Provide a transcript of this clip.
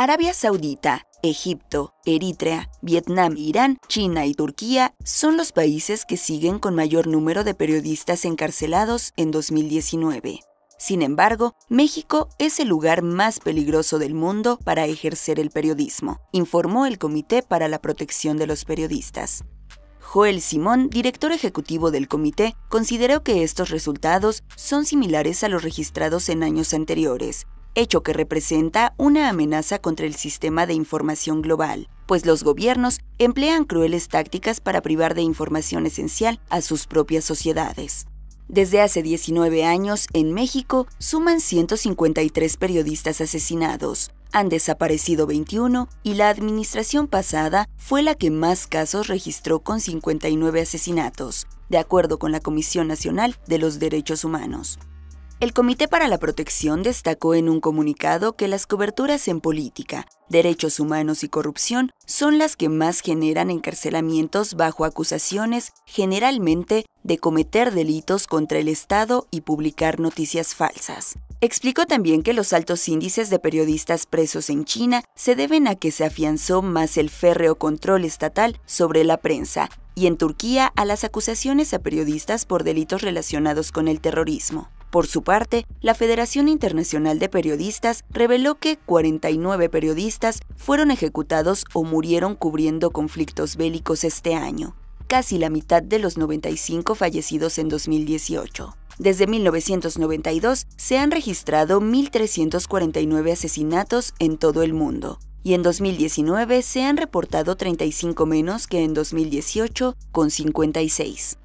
Arabia Saudita, Egipto, Eritrea, Vietnam, Irán, China y Turquía son los países que siguen con mayor número de periodistas encarcelados en 2019. Sin embargo, México es el lugar más peligroso del mundo para ejercer el periodismo, informó el Comité para la Protección de los Periodistas. Joel Simón, director ejecutivo del comité, consideró que estos resultados son similares a los registrados en años anteriores, hecho que representa una amenaza contra el sistema de información global, pues los gobiernos emplean crueles tácticas para privar de información esencial a sus propias sociedades. Desde hace 19 años, en México suman 153 periodistas asesinados, han desaparecido 21 y la administración pasada fue la que más casos registró con 59 asesinatos, de acuerdo con la Comisión Nacional de los Derechos Humanos. El Comité para la Protección destacó en un comunicado que las coberturas en política, derechos humanos y corrupción son las que más generan encarcelamientos bajo acusaciones generalmente de cometer delitos contra el Estado y publicar noticias falsas. Explicó también que los altos índices de periodistas presos en China se deben a que se afianzó más el férreo control estatal sobre la prensa y en Turquía a las acusaciones a periodistas por delitos relacionados con el terrorismo. Por su parte, la Federación Internacional de Periodistas reveló que 49 periodistas fueron ejecutados o murieron cubriendo conflictos bélicos este año, casi la mitad de los 95 fallecidos en 2018. Desde 1992 se han registrado 1.349 asesinatos en todo el mundo, y en 2019 se han reportado 35 menos que en 2018, con 56.